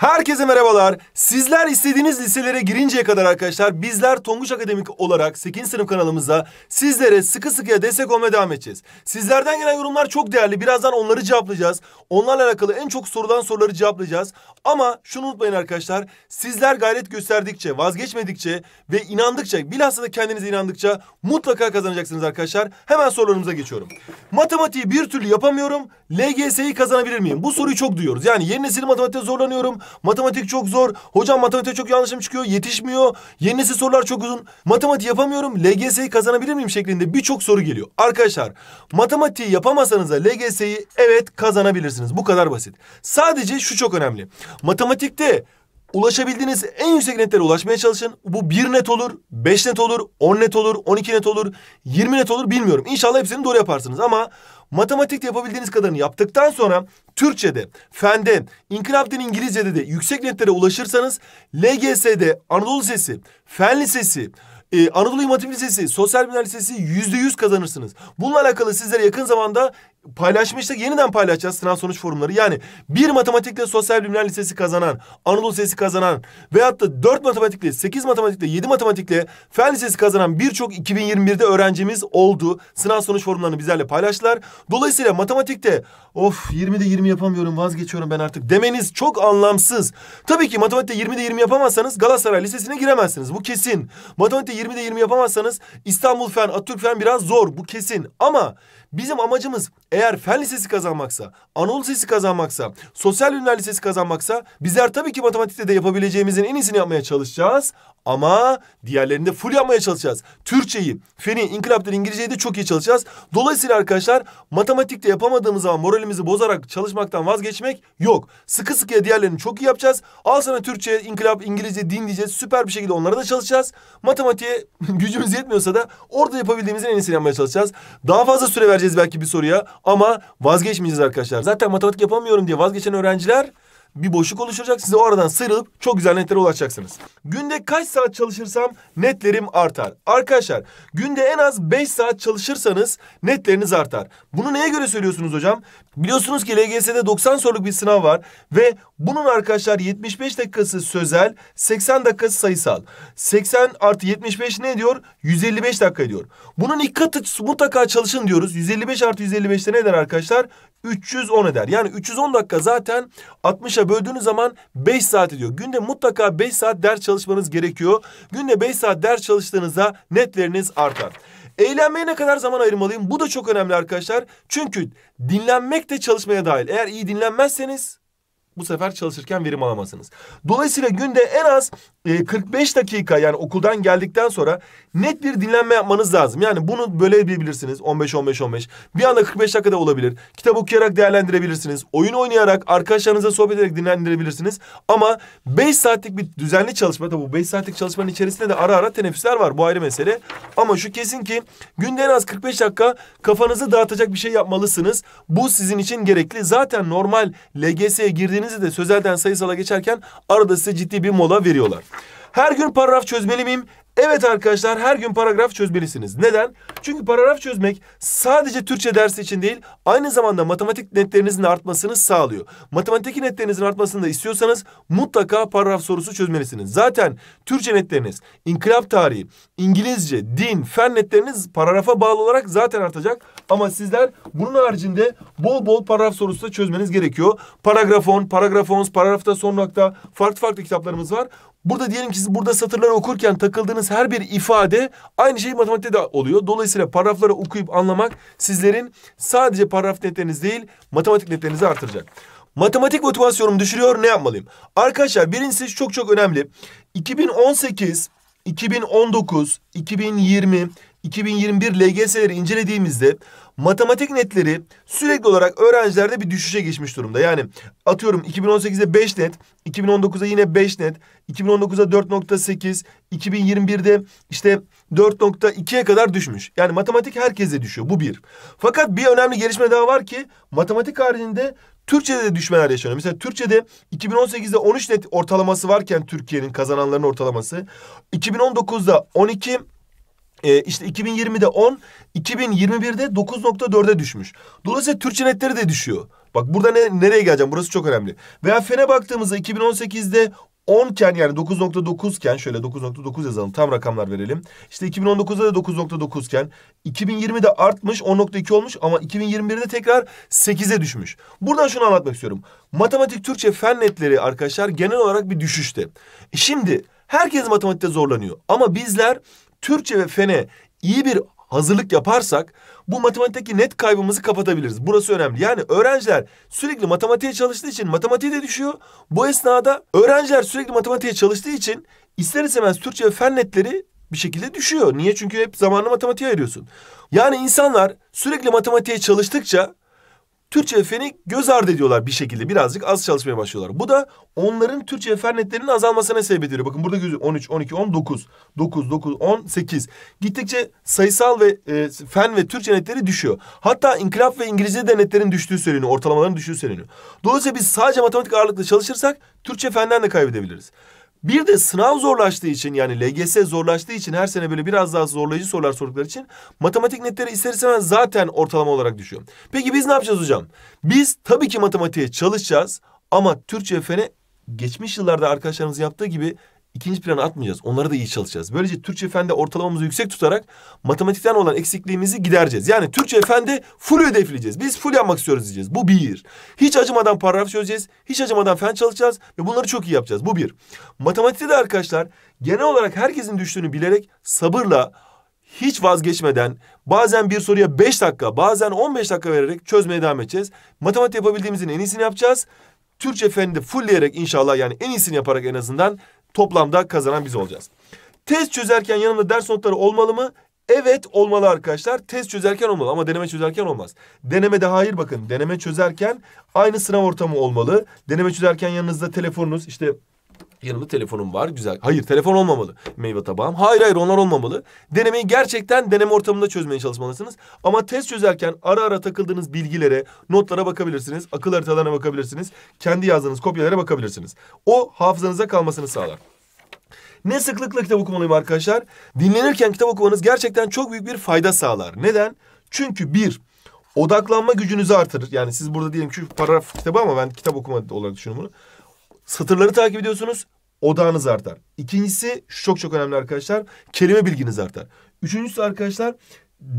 Herkese merhabalar. Sizler istediğiniz liselere girinceye kadar arkadaşlar bizler Tonguç Akademik olarak 8. sınıf kanalımızda sizlere sıkı sıkıya destek olmaya devam edeceğiz. Sizlerden gelen yorumlar çok değerli. Birazdan onları cevaplayacağız. Onlarla alakalı en çok sorulan soruları cevaplayacağız. Ama şunu unutmayın arkadaşlar. Sizler gayret gösterdikçe, vazgeçmedikçe ve inandıkça, bilhassa da kendinize inandıkça mutlaka kazanacaksınız arkadaşlar. Hemen sorularımıza geçiyorum. Matematiği bir türlü yapamıyorum. LGS'yi kazanabilir miyim? Bu soruyu çok duyuyoruz. Yani yeni nesil matematikte zorlanıyorum Matematik çok zor. Hocam matematik çok yanlışım çıkıyor. Yetişmiyor. Yeni nesil sorular çok uzun. Matematik yapamıyorum. LGS'yi kazanabilir miyim şeklinde birçok soru geliyor. Arkadaşlar matematiği yapamasanız da LGS'yi evet kazanabilirsiniz. Bu kadar basit. Sadece şu çok önemli. Matematikte ulaşabildiğiniz en yüksek netlere ulaşmaya çalışın. Bu bir net olur, beş net olur, on net olur, on iki net olur, yirmi net olur bilmiyorum. İnşallah hepsini doğru yaparsınız ama matematikte yapabildiğiniz kadarını yaptıktan sonra Türkçe'de, fende, inkılap İngilizce'de de yüksek netlere ulaşırsanız LGS'de Anadolu Lisesi, Fen Lisesi, ee, Anadolu İmatim Lisesi, Sosyal Bilimler Lisesi yüzde yüz kazanırsınız. Bununla alakalı sizlere yakın zamanda paylaşmıştık. Yeniden paylaşacağız sınav sonuç forumları. Yani bir matematikle sosyal bilimler lisesi kazanan, Anadolu Lisesi kazanan veyahut da dört matematikle, sekiz matematikle, yedi matematikle fen lisesi kazanan birçok 2021'de öğrencimiz oldu. Sınav sonuç forumlarını bizlerle paylaştılar. Dolayısıyla matematikte of 20'de 20 yapamıyorum vazgeçiyorum ben artık demeniz çok anlamsız. Tabii ki matematikte 20'de 20 yapamazsanız Galatasaray Lisesi'ne giremezsiniz. Bu kesin. Matematikte 20'de 20 yapamazsanız İstanbul Fen, Atatürk Fen biraz zor. Bu kesin. Ama Bizim amacımız eğer fen lisesi kazanmaksa, Anadolu lisesi kazanmaksa, sosyal ünler lisesi kazanmaksa bizler tabii ki matematikte de yapabileceğimizin en iyisini yapmaya çalışacağız. Ama diğerlerinde full yapmaya çalışacağız. Türkçeyi, feni, inkılaptan İngilizceyi de çok iyi çalışacağız. Dolayısıyla arkadaşlar matematikte yapamadığımız zaman moralimizi bozarak çalışmaktan vazgeçmek yok. Sıkı sıkıya diğerlerini çok iyi yapacağız. Al sana Türkçe, inkılap, İngilizce, din diyeceğiz. Süper bir şekilde onlara da çalışacağız. Matematiğe gücümüz yetmiyorsa da orada yapabildiğimizin en iyisini yapmaya çalışacağız. Daha fazla süre vereceğiz belki bir soruya ama vazgeçmeyeceğiz arkadaşlar. Zaten matematik yapamıyorum diye vazgeçen öğrenciler bir boşluk oluşacak. Size oradan sıyrılıp çok güzel netlere ulaşacaksınız. Günde kaç saat çalışırsam netlerim artar. Arkadaşlar günde en az 5 saat çalışırsanız netleriniz artar. Bunu neye göre söylüyorsunuz hocam? Biliyorsunuz ki LGS'de 90 soruluk bir sınav var ve bunun arkadaşlar 75 dakikası sözel, 80 dakikası sayısal. 80 artı 75 ne diyor? 155 dakika diyor. Bunun ilk katı mutlaka çalışın diyoruz. 155 artı 155'te ne eder arkadaşlar? 310 eder. Yani 310 dakika zaten 60'a böldüğünüz zaman 5 saat ediyor. Günde mutlaka 5 saat ders çalışmanız gerekiyor. Günde 5 saat ders çalıştığınızda netleriniz artar. Eğlenmeye ne kadar zaman ayırmalıyım? Bu da çok önemli arkadaşlar. Çünkü dinlenmek de çalışmaya dahil. Eğer iyi dinlenmezseniz bu sefer çalışırken verim alamazsınız. Dolayısıyla günde en az 45 ee, dakika yani okuldan geldikten sonra net bir dinlenme yapmanız lazım. Yani bunu böyle bilirsiniz 15-15-15. Bir anda 45 dakikada olabilir. Kitap okuyarak değerlendirebilirsiniz. Oyun oynayarak, arkadaşlarınızla sohbet ederek dinlendirebilirsiniz. Ama 5 saatlik bir düzenli çalışma, tabi bu 5 saatlik çalışmanın içerisinde de ara ara teneffüsler var bu ayrı mesele. Ama şu kesin ki günde en az 45 dakika kafanızı dağıtacak bir şey yapmalısınız. Bu sizin için gerekli. Zaten normal LGS'ye girdiğinizde de sözelden sayısala geçerken arada size ciddi bir mola veriyorlar. Her gün paragraf çözmeli miyim? Evet arkadaşlar her gün paragraf çözmelisiniz. Neden? Çünkü paragraf çözmek sadece Türkçe dersi için değil aynı zamanda matematik netlerinizin artmasını sağlıyor. Matematik netlerinizin artmasını da istiyorsanız mutlaka paragraf sorusu çözmelisiniz. Zaten Türkçe netleriniz, inkılap tarihi, İngilizce, din, fen netleriniz paragrafa bağlı olarak zaten artacak. Ama sizler bunun haricinde bol bol paragraf sorusu da çözmeniz gerekiyor. Paragrafon, paragrafons, paragrafta son nokta farklı farklı kitaplarımız var. Burada diyelim ki siz burada satırları okurken takıldığınız her bir ifade aynı şey matematikte de oluyor. Dolayısıyla paragrafları okuyup anlamak sizlerin sadece paragraf netleriniz değil matematik netlerinizi artıracak. Matematik motivasyonumu düşürüyor ne yapmalıyım? Arkadaşlar birincisi çok çok önemli. 2018, 2019, 2020, 2021 LGS'leri incelediğimizde matematik netleri sürekli olarak öğrencilerde bir düşüşe geçmiş durumda. Yani atıyorum 2018'de 5 net, 2019'da yine 5 net, 2019'da 4.8, 2021'de işte 4.2'ye kadar düşmüş. Yani matematik herkese düşüyor bu bir. Fakat bir önemli gelişme daha var ki matematik haricinde Türkçe'de de düşmeler yaşanıyor. Mesela Türkçe'de 2018'de 13 net ortalaması varken Türkiye'nin kazananların ortalaması 2019'da 12 e, işte 2020'de 10, 2021'de 9.4'e düşmüş. Dolayısıyla Türkçe netleri de düşüyor. Bak burada ne, nereye geleceğim burası çok önemli. Veya FEN'e baktığımızda 2018'de 10 iken yani 9.9 iken şöyle 9.9 yazalım tam rakamlar verelim. İşte 2019'da da 9.9 iken 2020'de artmış 10.2 olmuş ama 2021'de tekrar 8'e düşmüş. Buradan şunu anlatmak istiyorum. Matematik Türkçe fen netleri arkadaşlar genel olarak bir düşüşte. E şimdi herkes matematikte zorlanıyor ama bizler Türkçe ve fene iyi bir hazırlık yaparsak bu matematikteki net kaybımızı kapatabiliriz. Burası önemli. Yani öğrenciler sürekli matematiğe çalıştığı için matematiğe de düşüyor. Bu esnada öğrenciler sürekli matematiğe çalıştığı için ister istemez Türkçe ve fen netleri bir şekilde düşüyor. Niye? Çünkü hep zamanını matematiğe ayırıyorsun. Yani insanlar sürekli matematiğe çalıştıkça Türkçe feni göz ardı ediyorlar bir şekilde. Birazcık az çalışmaya başlıyorlar. Bu da onların Türkçe fen azalmasına sebep ediyor. Bakın burada 13, 12, 19, 9, 9, 18. Gittikçe sayısal ve e, fen ve Türkçe netleri düşüyor. Hatta inkılap ve İngilizce de netlerin düştüğü söyleniyor. Ortalamaların düştüğü söyleniyor. Dolayısıyla biz sadece matematik ağırlıklı çalışırsak Türkçe fenden de kaybedebiliriz. Bir de sınav zorlaştığı için yani LGS zorlaştığı için her sene böyle biraz daha zorlayıcı sorular sordukları için matematik netleri ister istemez zaten ortalama olarak düşüyor. Peki biz ne yapacağız hocam? Biz tabii ki matematiğe çalışacağız ama Türkçe fene geçmiş yıllarda arkadaşlarımız yaptığı gibi ikinci plana atmayacağız. Onlara da iyi çalışacağız. Böylece Türkçe fende ortalamamızı yüksek tutarak matematikten olan eksikliğimizi gidereceğiz. Yani Türkçe fende full hedefleyeceğiz. Biz full yapmak istiyoruz diyeceğiz. Bu bir. Hiç acımadan paragraf çözeceğiz. Hiç acımadan fen çalışacağız ve bunları çok iyi yapacağız. Bu bir. Matematikte de arkadaşlar genel olarak herkesin düştüğünü bilerek sabırla hiç vazgeçmeden bazen bir soruya beş dakika bazen on beş dakika vererek çözmeye devam edeceğiz. Matematik yapabildiğimizin en iyisini yapacağız. Türkçe feninde fullleyerek inşallah yani en iyisini yaparak en azından Toplamda kazanan biz olacağız. Test çözerken yanında ders notları olmalı mı? Evet olmalı arkadaşlar. Test çözerken olmalı ama deneme çözerken olmaz. Denemede hayır bakın. Deneme çözerken aynı sınav ortamı olmalı. Deneme çözerken yanınızda telefonunuz işte Yanımda telefonum var güzel. Hayır telefon olmamalı meyve tabağım. Hayır hayır onlar olmamalı. Denemeyi gerçekten deneme ortamında çözmeye çalışmalısınız. Ama test çözerken ara ara takıldığınız bilgilere, notlara bakabilirsiniz. Akıl haritalarına bakabilirsiniz. Kendi yazdığınız kopyalara bakabilirsiniz. O hafızanıza kalmasını sağlar. Ne sıklıkla kitap okumalıyım arkadaşlar? Dinlenirken kitap okumanız gerçekten çok büyük bir fayda sağlar. Neden? Çünkü bir, odaklanma gücünüzü artırır. Yani siz burada diyelim ki paragraf kitabı ama ben kitap okuma olarak düşünüyorum bunu satırları takip ediyorsunuz. Odağınız artar. İkincisi şu çok çok önemli arkadaşlar. Kelime bilginiz artar. Üçüncüsü arkadaşlar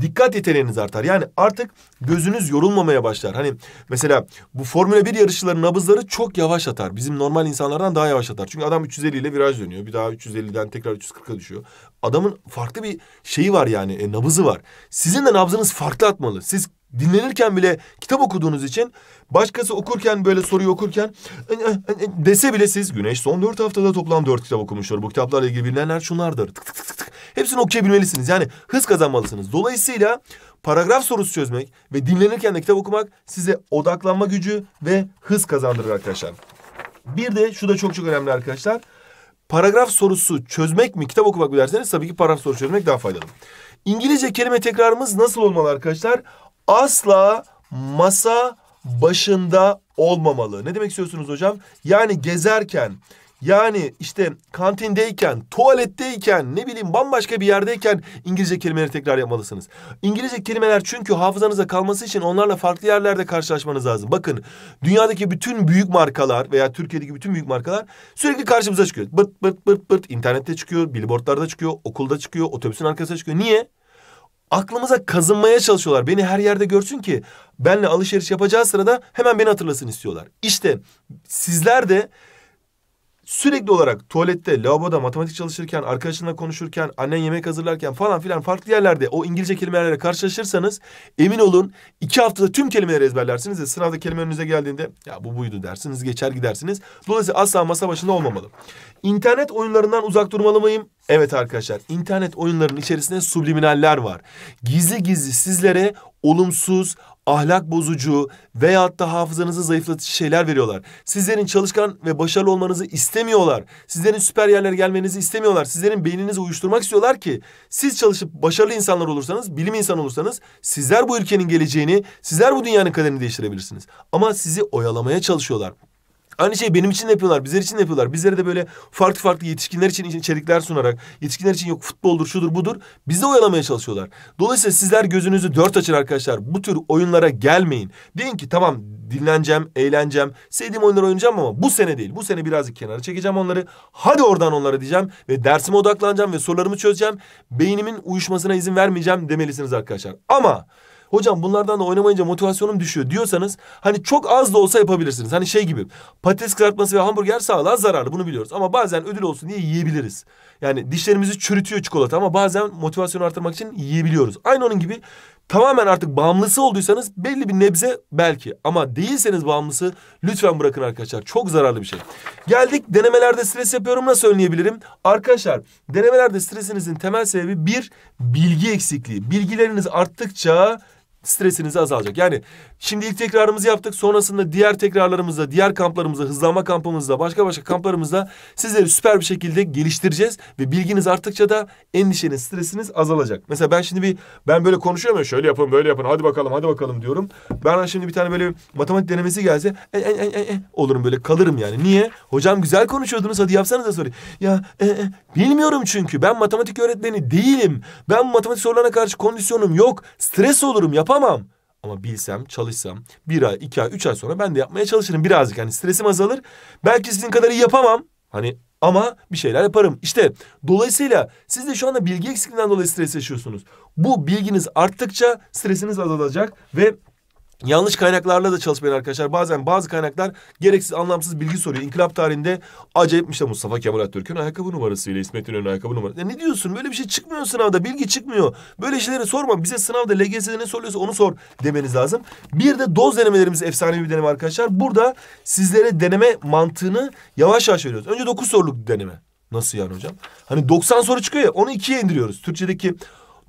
dikkat yeteneğiniz artar. Yani artık gözünüz yorulmamaya başlar. Hani mesela bu Formula 1 yarışçıların nabızları çok yavaş atar. Bizim normal insanlardan daha yavaş atar. Çünkü adam 350 ile viraj dönüyor. Bir daha 350'den tekrar 340'a düşüyor. Adamın farklı bir şeyi var yani e, nabızı var. Sizin de nabzınız farklı atmalı. Siz dinlenirken bile kitap okuduğunuz için başkası okurken böyle soruyu okurken dese bile siz Güneş son dört haftada toplam dört kitap okumuştur. Bu kitaplarla ilgili bilinenler şunlardır. Tık tık tık tık. Hepsini okuyabilmelisiniz. Yani hız kazanmalısınız. Dolayısıyla paragraf sorusu çözmek ve dinlenirken de kitap okumak size odaklanma gücü ve hız kazandırır arkadaşlar. Bir de şu da çok çok önemli arkadaşlar. Paragraf sorusu çözmek mi, kitap okumak mı derseniz tabii ki paragraf sorusu çözmek daha faydalı. İngilizce kelime tekrarımız nasıl olmalı arkadaşlar? asla masa başında olmamalı. Ne demek istiyorsunuz hocam? Yani gezerken, yani işte kantindeyken, tuvaletteyken, ne bileyim bambaşka bir yerdeyken İngilizce kelimeleri tekrar yapmalısınız. İngilizce kelimeler çünkü hafızanıza kalması için onlarla farklı yerlerde karşılaşmanız lazım. Bakın dünyadaki bütün büyük markalar veya Türkiye'deki bütün büyük markalar sürekli karşımıza çıkıyor. Bırt bırt bırt bırt internette çıkıyor, billboardlarda çıkıyor, okulda çıkıyor, otobüsün arkasında çıkıyor. Niye? aklımıza kazınmaya çalışıyorlar. Beni her yerde görsün ki benle alışveriş yapacağı sırada hemen beni hatırlasın istiyorlar. İşte sizler de sürekli olarak tuvalette, lavaboda, matematik çalışırken, arkadaşınla konuşurken, annen yemek hazırlarken falan filan farklı yerlerde o İngilizce kelimelerle karşılaşırsanız emin olun iki haftada tüm kelimeleri ezberlersiniz ve sınavda kelime önünüze geldiğinde ya bu buydu dersiniz geçer gidersiniz. Dolayısıyla asla masa başında olmamalı. İnternet oyunlarından uzak durmalı mıyım? Evet arkadaşlar internet oyunlarının içerisinde subliminaller var. Gizli gizli sizlere olumsuz, ahlak bozucu veyahut da hafızanızı zayıflatıcı şeyler veriyorlar. Sizlerin çalışkan ve başarılı olmanızı istemiyorlar. Sizlerin süper yerlere gelmenizi istemiyorlar. Sizlerin beyninizi uyuşturmak istiyorlar ki siz çalışıp başarılı insanlar olursanız, bilim insanı olursanız sizler bu ülkenin geleceğini, sizler bu dünyanın kaderini değiştirebilirsiniz. Ama sizi oyalamaya çalışıyorlar. Aynı şey benim için de yapıyorlar, bizler için de yapıyorlar. Bizlere de böyle farklı farklı yetişkinler için içerikler sunarak, yetişkinler için yok futboldur, şudur, budur. Bizi de oyalamaya çalışıyorlar. Dolayısıyla sizler gözünüzü dört açın arkadaşlar. Bu tür oyunlara gelmeyin. Deyin ki tamam dinleneceğim, eğleneceğim, sevdiğim oyunları oynayacağım ama bu sene değil. Bu sene birazcık kenara çekeceğim onları. Hadi oradan onlara diyeceğim ve dersime odaklanacağım ve sorularımı çözeceğim. Beynimin uyuşmasına izin vermeyeceğim demelisiniz arkadaşlar. Ama hocam bunlardan da oynamayınca motivasyonum düşüyor diyorsanız hani çok az da olsa yapabilirsiniz. Hani şey gibi patates kızartması ve hamburger sağlığa zararlı bunu biliyoruz. Ama bazen ödül olsun diye yiyebiliriz. Yani dişlerimizi çürütüyor çikolata ama bazen motivasyonu artırmak için yiyebiliyoruz. Aynı onun gibi tamamen artık bağımlısı olduysanız belli bir nebze belki ama değilseniz bağımlısı lütfen bırakın arkadaşlar. Çok zararlı bir şey. Geldik denemelerde stres yapıyorum nasıl önleyebilirim? Arkadaşlar denemelerde stresinizin temel sebebi bir bilgi eksikliği. Bilgileriniz arttıkça Stresinizi azalacak. Yani Şimdi ilk tekrarımızı yaptık. Sonrasında diğer tekrarlarımızda, diğer kamplarımızda, hızlanma kampımızda, başka başka kamplarımızda sizleri süper bir şekilde geliştireceğiz. Ve bilginiz arttıkça da endişeniz, stresiniz azalacak. Mesela ben şimdi bir, ben böyle konuşuyorum ya şöyle yapın, böyle yapın, hadi bakalım, hadi bakalım diyorum. Ben şimdi bir tane böyle matematik denemesi gelse e, e, e, e, e olurum böyle kalırım yani. Niye? Hocam güzel konuşuyordunuz hadi yapsanıza da Ya e, e, bilmiyorum çünkü ben matematik öğretmeni değilim. Ben matematik sorularına karşı kondisyonum yok. Stres olurum yapamam. Ama bilsem, çalışsam bir ay, iki ay, üç ay sonra ben de yapmaya çalışırım birazcık. Hani stresim azalır. Belki sizin kadar iyi yapamam. Hani ama bir şeyler yaparım. İşte dolayısıyla siz de şu anda bilgi eksikliğinden dolayı stres yaşıyorsunuz. Bu bilginiz arttıkça stresiniz azalacak ve Yanlış kaynaklarla da çalışmayın arkadaşlar. Bazen bazı kaynaklar gereksiz anlamsız bilgi soruyor. İnkılap tarihinde acayipmiş de Mustafa Kemal Atatürk'ün ayakkabı numarası ile İsmet İnönü'nün ayakkabı numarası. Ya ne diyorsun? Böyle bir şey çıkmıyor sınavda. Bilgi çıkmıyor. Böyle şeyleri sorma. Bize sınavda LGS'de ne soruyorsa onu sor demeniz lazım. Bir de doz denemelerimiz efsane bir deneme arkadaşlar. Burada sizlere deneme mantığını yavaş yavaş veriyoruz. Önce dokuz soruluk deneme. Nasıl yani hocam? Hani 90 soru çıkıyor ya onu ikiye indiriyoruz. Türkçedeki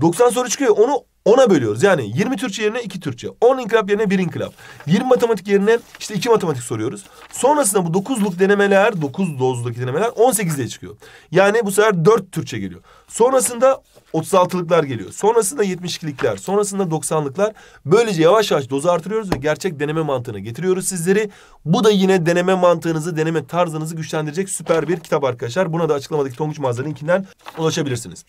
90 soru çıkıyor onu 10'a bölüyoruz. Yani 20 Türkçe yerine 2 Türkçe. 10 inkılap yerine 1 inkılap. 20 matematik yerine işte 2 matematik soruyoruz. Sonrasında bu 9'luk denemeler, 9 dozluk denemeler 18 diye çıkıyor. Yani bu sefer 4 Türkçe geliyor. Sonrasında 36'lıklar geliyor. Sonrasında 72'likler, sonrasında 90'lıklar. Böylece yavaş yavaş dozu artırıyoruz ve gerçek deneme mantığını getiriyoruz sizleri. Bu da yine deneme mantığınızı, deneme tarzınızı güçlendirecek süper bir kitap arkadaşlar. Buna da açıklamadaki Tonguç Mağaza linkinden ulaşabilirsiniz.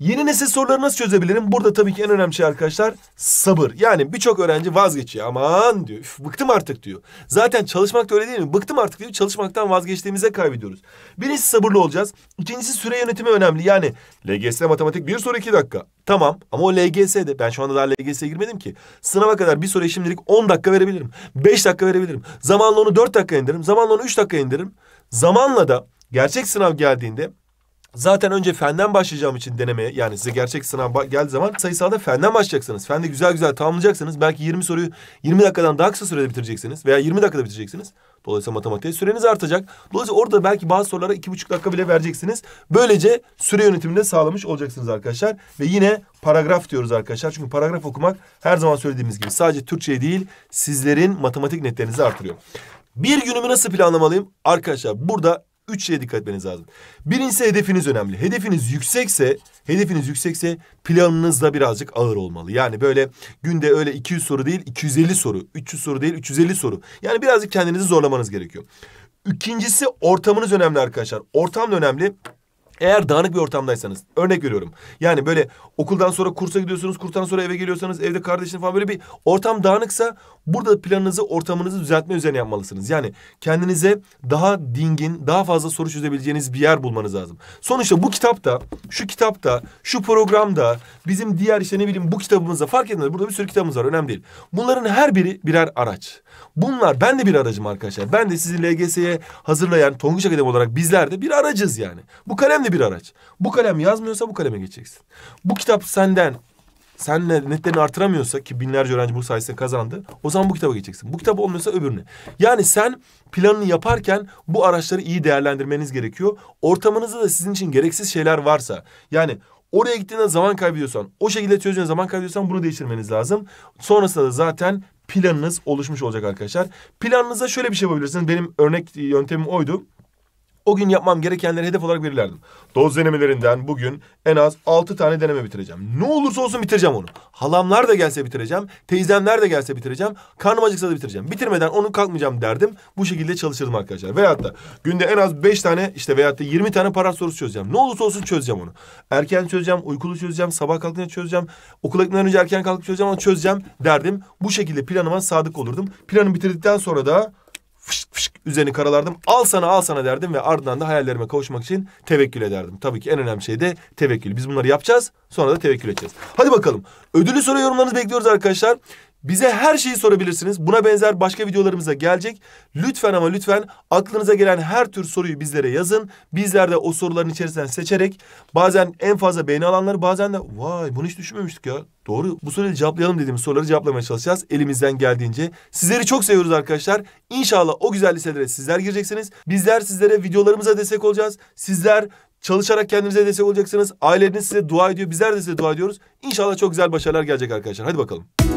Yeni nesil soruları nasıl çözebilirim? Burada tabii ki en önemli şey arkadaşlar sabır. Yani birçok öğrenci vazgeçiyor. Aman diyor. Üf, bıktım artık diyor. Zaten çalışmak da öyle değil mi? Bıktım artık diyor. Çalışmaktan vazgeçtiğimize kaybediyoruz. Birincisi sabırlı olacağız. İkincisi süre yönetimi önemli. Yani LGS matematik bir soru iki dakika. Tamam ama o LGS'de ben şu anda daha LGS'ye girmedim ki. Sınava kadar bir soruya şimdilik 10 dakika verebilirim. 5 dakika verebilirim. Zamanla onu 4 dakika indiririm. Zamanla onu 3 dakika indiririm. Zamanla da gerçek sınav geldiğinde Zaten önce fenden başlayacağım için denemeye yani size gerçek sınav geldiği zaman sayısalda fenden başlayacaksınız. Fende güzel güzel tamamlayacaksınız. Belki 20 soruyu 20 dakikadan daha kısa sürede bitireceksiniz veya 20 dakikada bitireceksiniz. Dolayısıyla matematiğe süreniz artacak. Dolayısıyla orada belki bazı sorulara iki buçuk dakika bile vereceksiniz. Böylece süre yönetimini de sağlamış olacaksınız arkadaşlar. Ve yine paragraf diyoruz arkadaşlar. Çünkü paragraf okumak her zaman söylediğimiz gibi sadece Türkçe değil sizlerin matematik netlerinizi artırıyor. Bir günümü nasıl planlamalıyım? Arkadaşlar burada Üç şeye dikkat etmeniz lazım. Birincisi hedefiniz önemli. Hedefiniz yüksekse, hedefiniz yüksekse planınız da birazcık ağır olmalı. Yani böyle günde öyle 200 soru değil 250 soru, 300 soru değil 350 soru. Yani birazcık kendinizi zorlamanız gerekiyor. İkincisi ortamınız önemli arkadaşlar. Ortam da önemli. Eğer dağınık bir ortamdaysanız örnek veriyorum. Yani böyle okuldan sonra kursa gidiyorsunuz, kurstan sonra eve geliyorsanız evde kardeşin falan böyle bir ortam dağınıksa burada planınızı, ortamınızı düzeltme üzerine yapmalısınız. Yani kendinize daha dingin, daha fazla soru çözebileceğiniz bir yer bulmanız lazım. Sonuçta bu kitapta, şu kitapta, şu programda, bizim diğer işte ne bileyim bu kitabımızda fark etmez. Burada bir sürü kitabımız var, önemli değil. Bunların her biri birer araç. Bunlar ben de bir aracım arkadaşlar. Ben de sizi LGS'ye hazırlayan Tonguç Akademi olarak bizler de bir aracız yani. Bu kalem de bir araç. Bu kalem yazmıyorsa bu kaleme geçeceksin. Bu kitap senden senle netlerini artıramıyorsa ki binlerce öğrenci bu sayesinde kazandı. O zaman bu kitaba geçeceksin. Bu kitap olmuyorsa öbürüne. Yani sen planını yaparken bu araçları iyi değerlendirmeniz gerekiyor. Ortamınızda da sizin için gereksiz şeyler varsa yani oraya gittiğinde zaman kaybediyorsan, o şekilde çözüne zaman kaybediyorsan bunu değiştirmeniz lazım. Sonrasında da zaten planınız oluşmuş olacak arkadaşlar. Planınıza şöyle bir şey yapabilirsiniz. Benim örnek yöntemim oydu o gün yapmam gerekenleri hedef olarak belirlerdim. Doz denemelerinden bugün en az altı tane deneme bitireceğim. Ne olursa olsun bitireceğim onu. Halamlar da gelse bitireceğim. Teyzemler de gelse bitireceğim. Karnım acıksa da bitireceğim. Bitirmeden onu kalkmayacağım derdim. Bu şekilde çalışırdım arkadaşlar. Veyahut da günde en az beş tane işte veyahut da yirmi tane para sorusu çözeceğim. Ne olursa olsun çözeceğim onu. Erken çözeceğim, uykulu çözeceğim, sabah kalkınca çözeceğim. Okula gitmeden önce erken kalkıp çözeceğim ama çözeceğim derdim. Bu şekilde planıma sadık olurdum. Planı bitirdikten sonra da fışk fışk üzerini karalardım. Al sana al sana derdim ve ardından da hayallerime kavuşmak için tevekkül ederdim. Tabii ki en önemli şey de tevekkül. Biz bunları yapacağız sonra da tevekkül edeceğiz. Hadi bakalım ödülü soru yorumlarınızı bekliyoruz arkadaşlar. Bize her şeyi sorabilirsiniz. Buna benzer başka videolarımıza gelecek. Lütfen ama lütfen aklınıza gelen her tür soruyu bizlere yazın. Bizler de o soruların içerisinden seçerek bazen en fazla beğeni alanları bazen de vay bunu hiç düşünmemiştik ya. Doğru bu soruyu cevaplayalım dediğimiz soruları cevaplamaya çalışacağız elimizden geldiğince. Sizleri çok seviyoruz arkadaşlar. İnşallah o güzel liselere sizler gireceksiniz. Bizler sizlere videolarımıza destek olacağız. Sizler Çalışarak kendinize destek olacaksınız. Aileniz size dua ediyor. Bizler de size dua ediyoruz. İnşallah çok güzel başarılar gelecek arkadaşlar. Hadi bakalım.